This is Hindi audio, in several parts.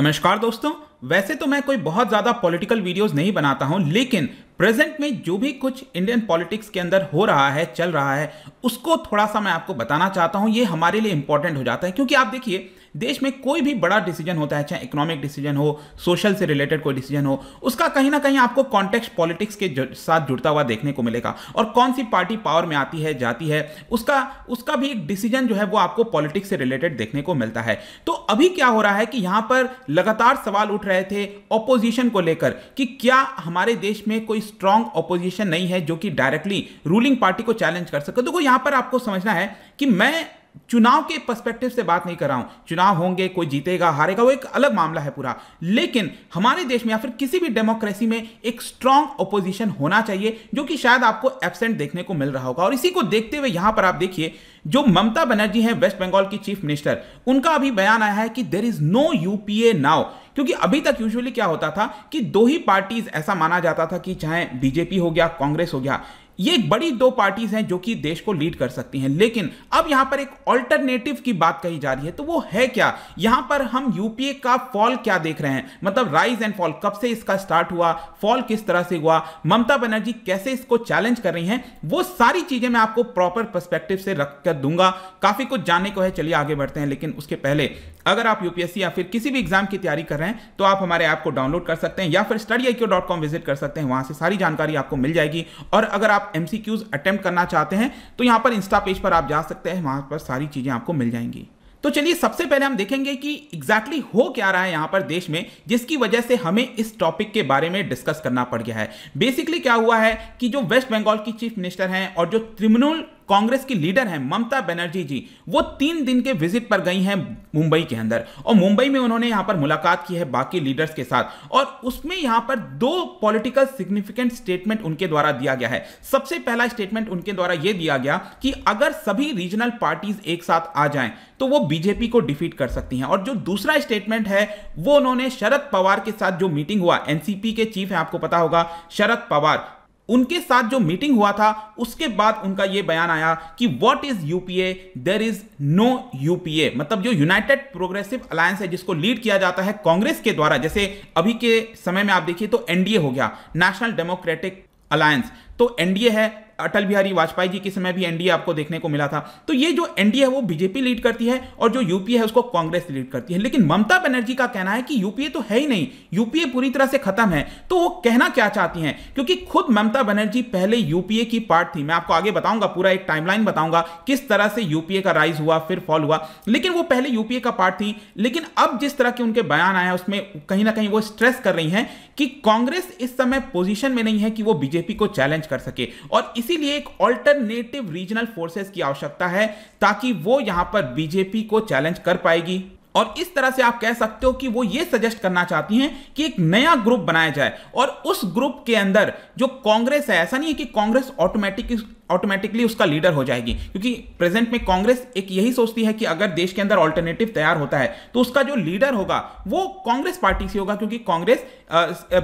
नमस्कार दोस्तों वैसे तो मैं कोई बहुत ज़्यादा पॉलिटिकल वीडियोस नहीं बनाता हूं लेकिन प्रेजेंट में जो भी कुछ इंडियन पॉलिटिक्स के अंदर हो रहा है चल रहा है उसको थोड़ा सा मैं आपको बताना चाहता हूं ये हमारे लिए इंपॉर्टेंट हो जाता है क्योंकि आप देखिए देश में कोई भी बड़ा डिसीजन होता है चाहे इकोनॉमिक डिसीजन हो सोशल से रिलेटेड कोई डिसीजन हो उसका कहीं ना कहीं आपको कॉन्टेक्स्ट पॉलिटिक्स के साथ जुड़ता हुआ देखने को मिलेगा और कौन सी पार्टी पावर में आती है जाती है उसका उसका भी एक डिसीजन जो है वो आपको पॉलिटिक्स से रिलेटेड देखने को मिलता है तो अभी क्या हो रहा है कि यहां पर लगातार सवाल उठ रहे थे ऑपोजिशन को लेकर कि क्या हमारे देश में कोई स्ट्रांग ऑपोजिशन नहीं है जो कि डायरेक्टली रूलिंग पार्टी को चैलेंज कर सके तो यहां पर आपको समझना है कि मैं चुनाव के पर्सपेक्टिव से बात नहीं कर रहा हूं चुनाव होंगे कोई जीतेगा हारेगा वो एक अलग मामला है पूरा लेकिन हमारे देश में या फिर किसी भी डेमोक्रेसी में एक स्ट्रांग ओपोजिशन होना चाहिए जो कि शायद आपको एबसेंट देखने को मिल रहा होगा और इसी को देखते हुए यहां पर आप देखिए जो ममता बनर्जी हैं वेस्ट बंगाल की चीफ मिनिस्टर उनका अभी बयान आया है कि there is no UPA now क्योंकि अभी तक यूजुअली क्या होता था कि दो ही पार्टीज ऐसा माना जाता था कि चाहे बीजेपी हो गया कांग्रेस हो गया ये एक बड़ी दो पार्टीज हैं जो कि देश को लीड कर सकती हैं लेकिन अब यहां पर एक ऑल्टरनेटिव की बात कही जा रही है तो वो है क्या यहां पर हम यूपीए का फॉल क्या देख रहे हैं मतलब राइज एंड फॉल कब से इसका स्टार्ट हुआ फॉल किस तरह से हुआ ममता बनर्जी कैसे इसको चैलेंज कर रही हैं वो सारी चीजें मैं आपको प्रॉपर परस्पेक्टिव से रख कर दूंगा काफी कुछ जानने को है चलिए आगे बढ़ते हैं लेकिन उसके पहले अगर आप यूपीएससी या फिर किसी भी एग्जाम की तैयारी कर रहे हैं तो आप हमारे ऐप को डाउनलोड कर सकते हैं या फिर स्टडी विजिट कर सकते हैं वहां से सारी जानकारी आपको मिल जाएगी और अगर आप एमसीक्यूज अटेम्प्ट करना चाहते हैं तो यहां पर इंस्टा पेज पर आप जा सकते हैं वहां पर सारी चीजें आपको मिल जाएंगी तो चलिए सबसे पहले हम देखेंगे कि एग्जैक्टली exactly हो क्या रहा है यहां पर देश में जिसकी वजह से हमें इस टॉपिक के बारे में डिस्कस करना पड़ गया है बेसिकली क्या हुआ है कि जो वेस्ट बंगाल की चीफ मिनिस्टर हैं और जो त्रिमिनल कांग्रेस की लीडर हैं ममता बनर्जी जी वो तीन दिन के विजिट पर गई हैं मुंबई के अंदर और मुंबई में उन्होंने यहां पर मुलाकात की है बाकी लीडर्स के साथ और उसमें यहां पर दो पॉलिटिकल सिग्निफिकेंट स्टेटमेंट उनके द्वारा दिया गया है सबसे पहला स्टेटमेंट उनके द्वारा यह दिया गया कि अगर सभी रीजनल पार्टीज एक साथ आ जाएं तो वो बीजेपी को डिफीट कर सकती हैं और जो दूसरा स्टेटमेंट है वो उन्होंने शरद पवार के साथ जो मीटिंग हुआ एनसीपी के चीफ है आपको पता होगा शरद पवार उनके साथ जो मीटिंग हुआ था उसके बाद उनका यह बयान आया कि what is UPA there is no UPA मतलब जो यूनाइटेड प्रोग्रेसिव अलायंस है जिसको लीड किया जाता है कांग्रेस के द्वारा जैसे अभी के समय में आप देखिए तो एनडीए हो गया नेशनल डेमोक्रेटिक अलायंस तो एनडीए है अटल बिहारी वाजपेयी जी के समय भी एनडीए आपको देखने को मिला था तो ये जो एनडीए है वो बीजेपी लीड करती है और जो यूपीए है उसको कांग्रेस लीड करती है लेकिन ममता बनर्जी का कहना है कि यूपीए तो है ही नहीं यूपीए पूरी तरह से खत्म है तो वो कहना क्या चाहती हैं क्योंकि खुद ममता बनर्जी पहले यूपीए की पार्ट थी मैं आपको आगे बताऊंगा पूरा एक टाइमलाइन बताऊंगा किस तरह से यूपीए का राइज हुआ फिर फॉल हुआ लेकिन वो पहले यूपीए का पार्ट थी लेकिन अब जिस तरह के उनके बयान आया उसमें कहीं ना कहीं वो स्ट्रेस कर रही हैं कि कांग्रेस इस समय पोजिशन में नहीं है कि वो बीजेपी को चैलेंज कर सके और इस इसीलिए एक ऑल्टरनेटिव रीजनल फोर्सेस की आवश्यकता है ताकि वो यहां पर बीजेपी को चैलेंज कर पाएगी और इस तरह से आप कह सकते हो कि वो ये सजेस्ट करना चाहती हैं कि एक नया ग्रुप बनाया जाए और उस ग्रुप के अंदर जो कांग्रेस है ऐसा नहीं है कि कांग्रेस ऑटोमेटिक ऑटोमेटिकली उसका लीडर हो जाएगी क्योंकि प्रेजेंट में कांग्रेस एक यही सोचती है कि अगर देश के अंदर ऑल्टरनेटिव तैयार होता है तो उसका जो लीडर होगा वो कांग्रेस पार्टी से होगा क्योंकि कांग्रेस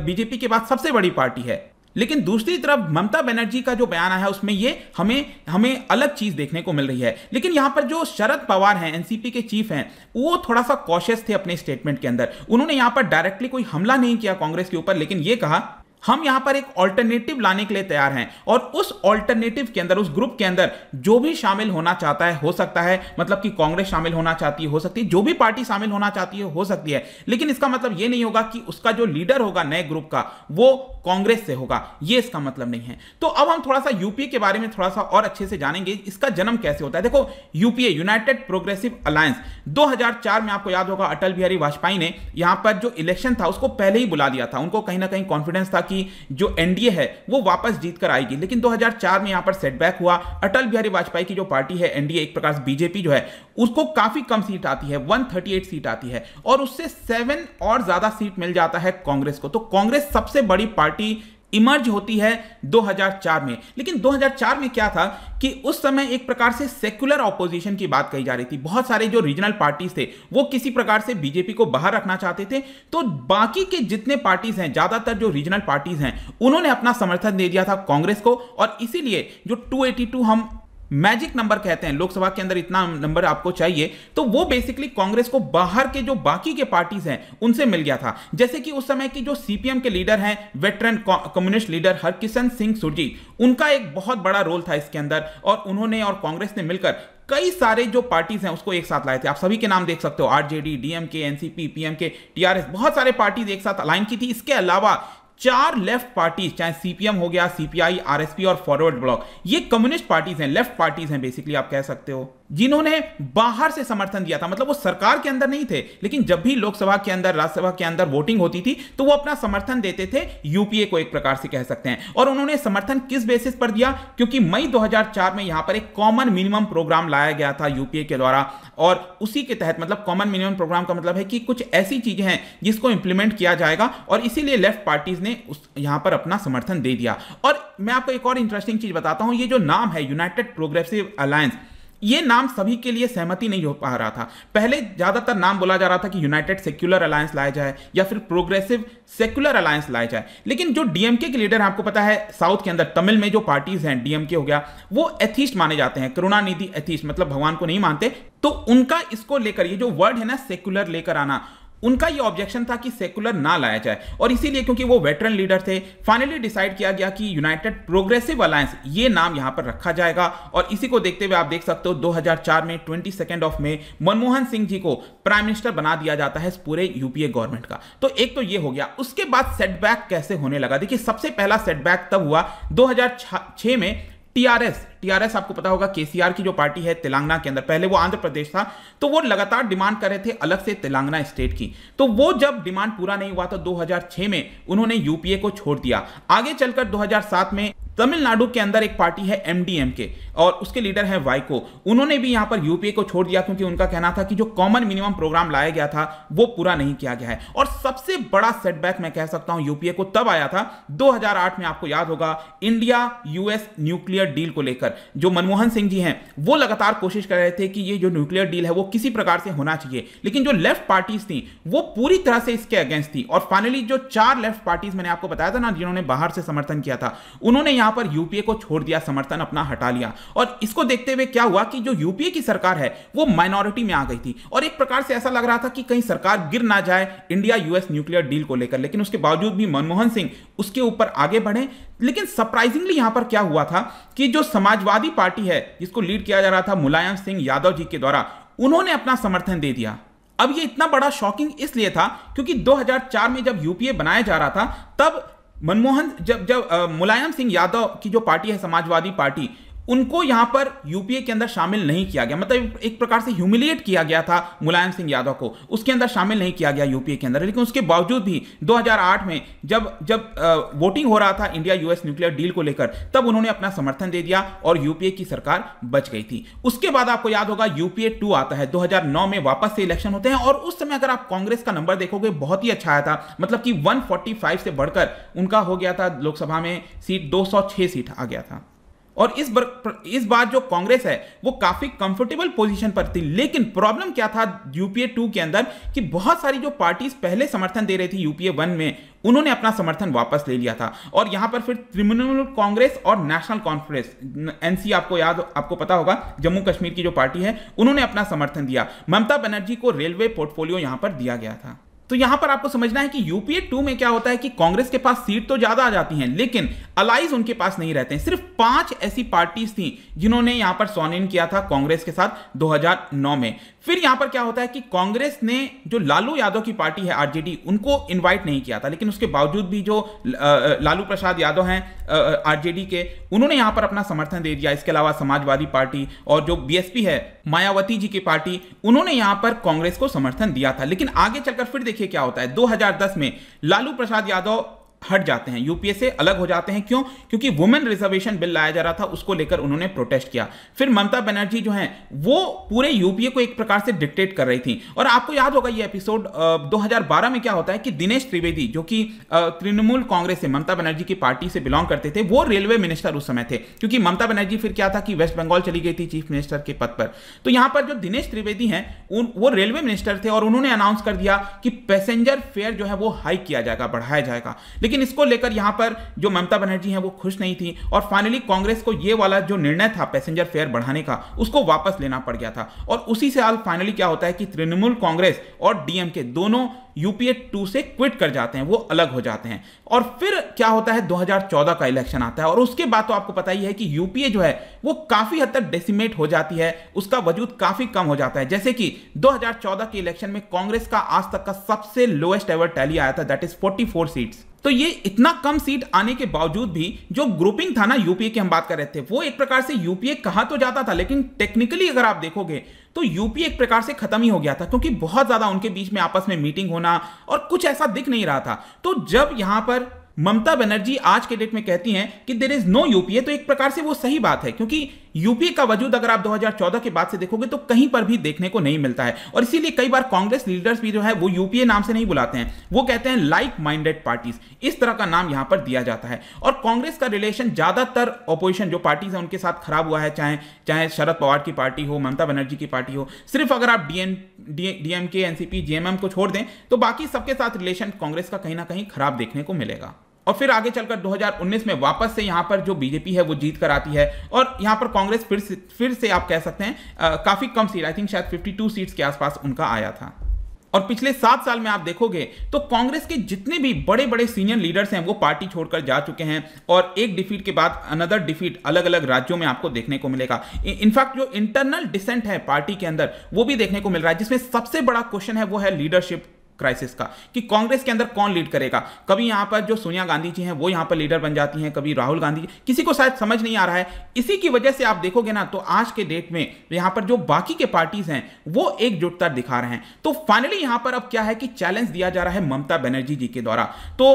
बीजेपी के बाद सबसे बड़ी पार्टी है लेकिन दूसरी तरफ ममता बनर्जी का जो बयान है उसमें ये हमें हमें अलग चीज देखने को मिल रही है लेकिन यहां पर जो शरद पवार हैं एनसीपी के चीफ हैं वो थोड़ा सा कॉशियस थे अपने स्टेटमेंट के अंदर उन्होंने यहां पर डायरेक्टली कोई हमला नहीं किया कांग्रेस के ऊपर लेकिन ये कहा हम यहां पर एक ऑल्टरनेटिव लाने के लिए तैयार हैं और उस ऑल्टरनेटिव के अंदर उस ग्रुप के अंदर जो भी शामिल होना चाहता है हो सकता है मतलब कि कांग्रेस शामिल होना चाहती है हो सकती है जो भी पार्टी शामिल होना चाहती है हो सकती है लेकिन इसका मतलब यह नहीं होगा कि उसका जो लीडर होगा नए ग्रुप का वो कांग्रेस से होगा यह इसका मतलब नहीं है तो अब हम थोड़ा सा यूपीए के बारे में थोड़ा सा और अच्छे से जानेंगे इसका जन्म कैसे होता है देखो यूपीए यूनाइटेड प्रोग्रेसिव अलायंस दो में आपको याद होगा अटल बिहारी वाजपेयी ने यहां पर जो इलेक्शन था उसको पहले ही बुला दिया था उनको कहीं ना कहीं कॉन्फिडेंस था कि कि जो एनडीए है वो वापस जीत कर आएगी लेकिन 2004 में यहां पर सेटबैक हुआ अटल बिहारी वाजपेयी की जो पार्टी है एनडीए एक प्रकार से बीजेपी जो है उसको काफी कम सीट आती है 138 सीट आती है और उससे सेवन और ज्यादा सीट मिल जाता है कांग्रेस को तो कांग्रेस सबसे बड़ी पार्टी इमर्ज होती है 2004 में लेकिन 2004 में क्या था कि उस समय एक प्रकार से सेक्युलर ऑपोजिशन की बात कही जा रही थी बहुत सारे जो रीजनल पार्टीज थे वो किसी प्रकार से बीजेपी को बाहर रखना चाहते थे तो बाकी के जितने पार्टीज हैं ज्यादातर जो रीजनल पार्टीज हैं उन्होंने अपना समर्थन दे दिया था कांग्रेस को और इसीलिए जो 282 हम मैजिक नंबर कहते हैं लोकसभा के अंदर इतना नंबर आपको चाहिए तो वो बेसिकली कांग्रेस को बाहर के जो बाकी के पार्टीज हैं उनसे मिल गया था जैसे कि उस समय की जो सीपीएम के लीडर हैं veteran communist leader Harkishan Singh Surjeet उनका एक बहुत बड़ा रोल था इसके अंदर और उन्होंने और कांग्रेस ने मिलकर कई सारे जो पार्टीज हैं उसको एक साथ लाए थे आप सभी के नाम देख सकते हो RJD DMK NCP PMK TRS बहुत सारे पार्टीज एक साथ अलाइन की थी इसके अलावा चार लेफ्ट पार्टीज चाहे सीपीएम हो गया सीपीआई आरएसपी और फॉरवर्ड ब्लॉक ये कम्युनिस्ट पार्टीज हैं लेफ्ट पार्टीज हैं बेसिकली आप कह सकते हो जिन्होंने बाहर से समर्थन दिया था मतलब वो सरकार के अंदर नहीं थे लेकिन जब भी लोकसभा के अंदर राज्यसभा के अंदर वोटिंग होती थी तो वो अपना समर्थन देते थे यूपीए को एक प्रकार से कह सकते हैं और उन्होंने समर्थन किस बेसिस पर दिया क्योंकि मई 2004 में यहां पर एक कॉमन मिनिमम प्रोग्राम लाया गया था यूपीए के द्वारा और उसी के तहत मतलब कॉमन मिनिमम प्रोग्राम का मतलब है कि कुछ ऐसी चीजें हैं जिसको इंप्लीमेंट किया जाएगा और इसीलिए लेफ्ट पार्टीज ने उस यहां पर अपना समर्थन दे दिया और मैं आपको एक और इंटरेस्टिंग चीज बताता हूं ये जो नाम है यूनाइटेड प्रोग्रेसिव अलायंस ये नाम सभी के लिए सहमति नहीं हो पा रहा था पहले ज़्यादातर नाम बोला जा रहा था कि यूनाइटेड सेक्युलर अलायंस लाया जाए या फिर प्रोग्रेसिव सेक्युलर अलायंस लाया जाए लेकिन जो डीएमके के लीडर हैं आपको पता है साउथ के अंदर तमिल में जो पार्टीज हैं डीएमके हो गया वो एथिस्ट माने जाते हैं करुणानिधि एथिस्ट मतलब भगवान को नहीं मानते तो उनका इसको लेकर ये जो वर्ड है ना सेक्युलर लेकर आना उनका ये ऑब्जेक्शन था कि सेकुलर ना लाया जाए और इसीलिए क्योंकि वो वेटरन लीडर थे फाइनली डिसाइड किया गया कि यूनाइटेड प्रोग्रेसिव अलायंस ये नाम यहाँ पर रखा जाएगा और इसी को देखते हुए आप देख सकते हो 2004 में twenty of May Manmohan Singh ji को प्राइम मिनिस्टर बना दिया जाता है पूरे यूपीए गवर्नमेंट का तो एक तो ये हो गया उसके बाद सेटबैक कैसे होने लगा देखिए सबसे पहला सेटबैक तब हुआ दो में टीआरएस टीआरएस आपको पता होगा केसीआर की जो पार्टी है तेलंगाना के अंदर पहले वो आंध्र प्रदेश था तो वो लगातार डिमांड कर रहे थे अलग से तेलंगाना स्टेट की तो वो जब डिमांड पूरा नहीं हुआ तो 2006 में उन्होंने यूपीए को छोड़ दिया आगे चलकर 2007 में तमिलनाडु के अंदर एक पार्टी है एमडीएम के और उसके लीडर है वाइको उन्होंने भी यहां पर यूपीए को छोड़ दिया क्योंकि उनका कहना था कि जो कॉमन मिनिमम प्रोग्राम लाया गया था वो पूरा नहीं किया गया है और सबसे बड़ा सेटबैक मैं कह सकता हूं यूपीए को तब आया था 2008 में आपको याद होगा इंडिया यूएस न्यूक्लियर डील को लेकर जो मनमोहन सिंह जी हैं वो लगातार कोशिश कर रहे थे कि ये जो न्यूक्लियर डील है वो किसी प्रकार से होना चाहिए लेकिन जो लेफ्ट पार्टीज थी वो पूरी तरह से इसके अगेंस्ट थी और फाइनली जो चार लेफ्ट पार्टीज मैंने आपको बताया था ना जिन्होंने बाहर से समर्थन किया था उन्होंने यहां पर यूपीए को छोड़ दिया समर्थन अपना हटा लिया और इसको देखते हुए क्या हुआ कि जो यूपीए की सरकार है वो माइनॉरिटी में आ गई थी और एक प्रकार से ऐसा लग रहा था कि कहीं सरकार गिर ना जाए इंडिया यूएस न्यूक्लियर डील को लेकर लेकिन उसके बावजूद भी मनमोहन सिंह उसके ऊपर आगे बढ़े लेकिन सरप्राइजिंगली यहां पर क्या हुआ था कि जो समाजवादी पार्टी है जिसको लीड किया जा रहा था मुलायम सिंह यादव जी के द्वारा उन्होंने अपना समर्थन दे दिया अब ये इतना बड़ा शॉकिंग इसलिए था क्योंकि 2004 में जब यूपीए बनाया जा रहा था तब मनमोहन जब जब मुलायम सिंह यादव की जो पार्टी है समाजवादी पार्टी उनको यहां पर यूपीए के अंदर शामिल नहीं किया गया मतलब एक प्रकार से ह्यूमिलिएट किया गया था मुलायम सिंह यादव को उसके अंदर शामिल नहीं किया गया यूपीए के अंदर लेकिन उसके बावजूद भी 2008 में जब जब वोटिंग हो रहा था इंडिया यूएस न्यूक्लियर डील को लेकर तब उन्होंने अपना समर्थन दे दिया और यूपीए की सरकार बच गई थी उसके बाद आपको याद होगा यूपीए टू आता है दो में वापस से इलेक्शन होते हैं और उस समय अगर आप कांग्रेस का नंबर देखोगे बहुत ही अच्छा आया था मतलब कि वन से बढ़कर उनका हो गया था लोकसभा में सीट दो सीट आ गया था और इस बार इस बार जो कांग्रेस है वो काफी कंफर्टेबल पोजीशन पर थी लेकिन प्रॉब्लम क्या था यूपीए टू के अंदर कि बहुत सारी जो पार्टीज पहले समर्थन दे रही थी यूपीए वन में उन्होंने अपना समर्थन वापस ले लिया था और यहां पर फिर तृणमूल कांग्रेस और नेशनल कॉन्फ्रेंस एनसी आपको याद आपको पता होगा जम्मू कश्मीर की जो पार्टी है उन्होंने अपना समर्थन दिया ममता बनर्जी को रेलवे पोर्टफोलियो यहां पर दिया गया था तो यहां पर आपको समझना है कि यूपीए टू में क्या होता है कि कांग्रेस के पास सीट तो ज्यादा आ जाती हैं लेकिन अलाइज उनके पास नहीं रहते हैं सिर्फ पांच ऐसी पार्टीज थी जिन्होंने यहां पर सोन इन किया था कांग्रेस के साथ 2009 में फिर यहां पर क्या होता है कि कांग्रेस ने जो लालू यादव की पार्टी है आरजेडी उनको इनवाइट नहीं किया था लेकिन उसके बावजूद भी जो लालू प्रसाद यादव हैं आरजेडी के उन्होंने यहां पर अपना समर्थन दे दिया इसके अलावा समाजवादी पार्टी और जो बीएसपी है मायावती जी की पार्टी उन्होंने यहां पर कांग्रेस को समर्थन दिया था लेकिन आगे चलकर फिर देखिए क्या होता है दो में लालू प्रसाद यादव हट जाते हैं यूपीए से अलग हो जाते हैं क्यों क्योंकि वुमेन रिजर्वेशन बिल लाया जा रहा था उसको लेकर उन्होंने प्रोटेस्ट किया फिर ममता बनर्जी जो है वो पूरे यूपीए को एक प्रकार से डिक्टेट कर रही थी और आपको याद होगा ये एपिसोड दो में क्या होता है कि दिनेश त्रिवेदी जो कि तृणमूल कांग्रेस से ममता बनर्जी की पार्टी से बिलोंग करते थे वो रेलवे मिनिस्टर उस समय थे क्योंकि ममता बनर्जी फिर क्या था कि वेस्ट बंगाल चली गई थी चीफ मिनिस्टर के पद पर तो यहां पर जो दिनेश त्रिवेदी हैं वो रेलवे मिनिस्टर थे और उन्होंने अनाउंस कर दिया कि पैसेंजर फेयर जो है वो हाइक किया जाएगा बढ़ाया जाएगा लेकिन लेकिन इसको लेकर यहां पर जो ममता बनर्जी हैं वो खुश नहीं थी और फाइनली कांग्रेस को ये वाला जो निर्णय था पैसेंजर फेयर बढ़ाने का उसको वापस लेना पड़ गया था और उसी साल फाइनली क्या होता है कि तृणमूल कांग्रेस और डीएमके दोनों यूपीए टू से क्विट कर जाते हैं वो अलग हो जाते हैं और फिर क्या होता है 2014 का इलेक्शन आता है और उसके बाद तो आपको पता ही है कि यूपीए जो है वो काफी हद तक डेसिमेट हो जाती है उसका वजूद काफी कम हो जाता है जैसे कि 2014 के इलेक्शन में कांग्रेस का आज तक का सबसे लोएस्ट एवर टैली आया था दैट इज 44 सीट्स तो ये इतना कम सीट आने के बावजूद भी जो ग्रुपिंग था ना यूपीए की हम बात कर रहे थे वो एक प्रकार से यूपीए कहा तो जाता था लेकिन टेक्निकली अगर आप देखोगे तो यूपीए एक प्रकार से खत्म ही हो गया था क्योंकि बहुत ज्यादा उनके बीच में आपस में मीटिंग होना और कुछ ऐसा दिख नहीं रहा था तो जब यहां पर ममता बनर्जी आज के डेट में कहती हैं कि देर इज नो यूपीए तो एक प्रकार से वो सही बात है क्योंकि यूपी का वजूद अगर आप 2014 के बाद से देखोगे तो कहीं पर भी देखने को नहीं मिलता है और इसीलिए कई बार कांग्रेस लीडर्स भी जो है वो यूपीए नाम से नहीं बुलाते हैं वो कहते हैं लाइक माइंडेड पार्टीज इस तरह का नाम यहां पर दिया जाता है और कांग्रेस का रिलेशन ज्यादातर ऑपोजिशन जो पार्टीज है उनके साथ खराब हुआ है चाहे चाहे शरद पवार की पार्टी हो ममता बनर्जी की पार्टी हो सिर्फ अगर आप डीएम डीएमके एनसीपी जेएमएम को छोड़ दें तो बाकी सबके साथ रिलेशन कांग्रेस का कहीं ना कहीं खराब देखने को मिलेगा और फिर आगे चलकर 2019 में वापस से यहां पर जो बीजेपी है वो जीत कर आती है और यहां पर कांग्रेस फिर से फिर से आप कह सकते हैं काफ़ी कम सीट आई थिंक शायद 52 सीट्स के आसपास उनका आया था और पिछले सात साल में आप देखोगे तो कांग्रेस के जितने भी बड़े बड़े सीनियर लीडर्स हैं वो पार्टी छोड़कर जा चुके हैं और एक डिफीट के बाद अनदर डिफीट अलग अलग राज्यों में आपको देखने को मिलेगा इनफैक्ट जो इंटरनल डिसेंट है पार्टी के अंदर वो भी देखने को मिल रहा है जिसमें सबसे बड़ा क्वेश्चन है वो है लीडरशिप क्राइसिस का कि कांग्रेस के अंदर कौन लीड करेगा कभी यहां पर जो सोनिया गांधी जी हैं वो यहां पर लीडर बन जाती हैं कभी राहुल गांधी किसी को शायद समझ नहीं आ रहा है इसी की वजह से आप देखोगे ना तो आज के डेट में यहां पर जो बाकी के पार्टीज हैं वो एकजुटता दिखा रहे हैं तो फाइनली यहां पर अब क्या है कि चैलेंज दिया जा रहा है ममता बनर्जी जी के द्वारा तो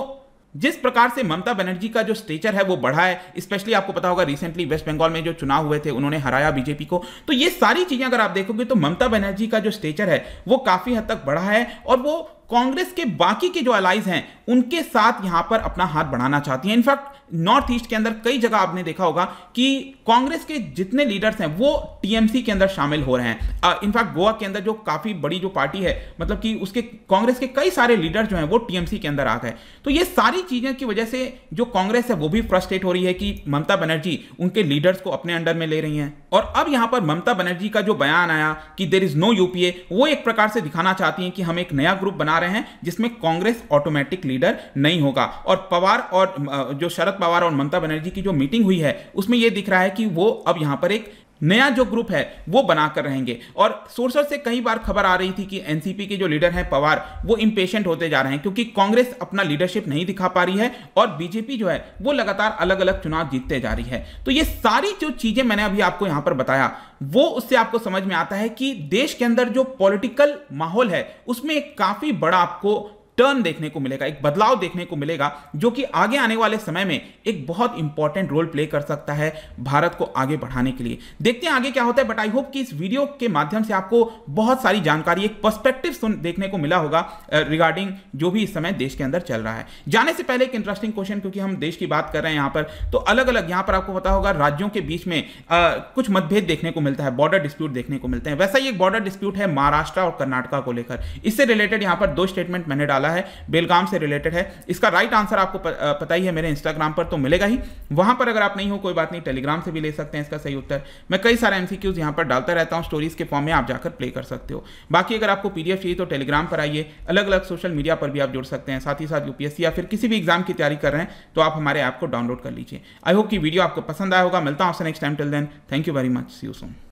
जिस प्रकार से ममता बनर्जी का जो स्टेचर है वो बढ़ा है स्पेशली आपको पता होगा रिसेंटली वेस्ट बंगाल में जो चुनाव हुए थे उन्होंने हराया बीजेपी को तो ये सारी चीजें अगर आप देखोगे तो ममता बनर्जी का जो स्टेचर है वो काफी हद तक बढ़ा है और वो कांग्रेस के बाकी के जो अलाइज हैं उनके साथ यहां पर अपना हाथ बढ़ाना चाहती हैं इनफैक्ट नॉर्थ ईस्ट के अंदर कई जगह आपने देखा होगा कि कांग्रेस के जितने लीडर्स हैं वो टीएमसी के अंदर शामिल हो रहे हैं इनफैक्ट गोवा के अंदर जो काफी बड़ी जो पार्टी है मतलब कि उसके कांग्रेस के कई सारे लीडर जो हैं वो टीएमसी के अंदर आ गए तो ये सारी चीजें की वजह से जो कांग्रेस है वो भी फ्रस्ट्रेट हो रही है कि ममता बनर्जी उनके लीडर्स को अपने अंडर में ले रही हैं और अब यहां पर ममता बनर्जी का जो बयान आया कि देर इज नो यूपीए वो एक प्रकार से दिखाना चाहती हैं कि हम एक नया ग्रुप बना रहे हैं जिसमें कांग्रेस ऑटोमेटिक लीडर नहीं होगा और पवार और जो शरद पवार और ममता बनर्जी की जो मीटिंग हुई है उसमें यह दिख रहा है कि वो अब यहां पर एक नया जो ग्रुप है वो बनाकर रहेंगे और सोर्सर से कई बार खबर आ रही थी कि एनसीपी के जो लीडर हैं पवार वो इम्पेशेंट होते जा रहे हैं क्योंकि कांग्रेस अपना लीडरशिप नहीं दिखा पा रही है और बीजेपी जो है वो लगातार अलग अलग चुनाव जीतते जा रही है तो ये सारी जो चीजें मैंने अभी आपको यहां पर बताया वो उससे आपको समझ में आता है कि देश के अंदर जो पॉलिटिकल माहौल है उसमें काफी बड़ा आपको टर्न देखने को मिलेगा एक बदलाव देखने को मिलेगा जो कि आगे आने वाले समय में एक बहुत इंपॉर्टेंट रोल प्ले कर सकता है भारत को आगे बढ़ाने के लिए देखते हैं आगे क्या होता है बट आई होप कि इस वीडियो के माध्यम से आपको बहुत सारी जानकारी एक पर्सपेक्टिव देखने को मिला होगा रिगार्डिंग uh, जो भी इस समय देश के अंदर चल रहा है जाने से पहले एक इंटरेस्टिंग क्वेश्चन क्योंकि हम देश की बात कर रहे हैं यहां पर तो अलग अलग यहां पर आपको पता होगा राज्यों के बीच में आ, uh, कुछ मतभेद देखने को मिलता है बॉर्डर डिस्प्यूट देखने को मिलते हैं वैसा ही एक बॉर्डर डिस्प्यूट है महाराष्ट्र और कर्नाटका को लेकर इससे रिलेटेड यहां पर दो स्टेटमेंट मैंने डाला वाला है बेलगाम से रिलेटेड है इसका राइट आंसर आपको पता ही है मेरे इंस्टाग्राम पर तो मिलेगा ही वहां पर अगर आप नहीं हो कोई बात नहीं टेलीग्राम से भी ले सकते हैं इसका सही उत्तर मैं कई सारे एमसीक्यूज यहां पर डालता रहता हूं स्टोरीज के फॉर्म में आप जाकर प्ले कर सकते हो बाकी अगर आपको पीडीएफ चाहिए तो टेलीग्राम पर आइए अलग अलग सोशल मीडिया पर भी आप जुड़ सकते हैं साथ ही साथ यूपीएससी या फिर किसी भी एग्जाम की तैयारी कर रहे हैं तो आप हमारे ऐप को डाउनलोड कर लीजिए आई होप की वीडियो आपको पसंद आया होगा मिलता हूं आपसे next time till then thank you very much see you Son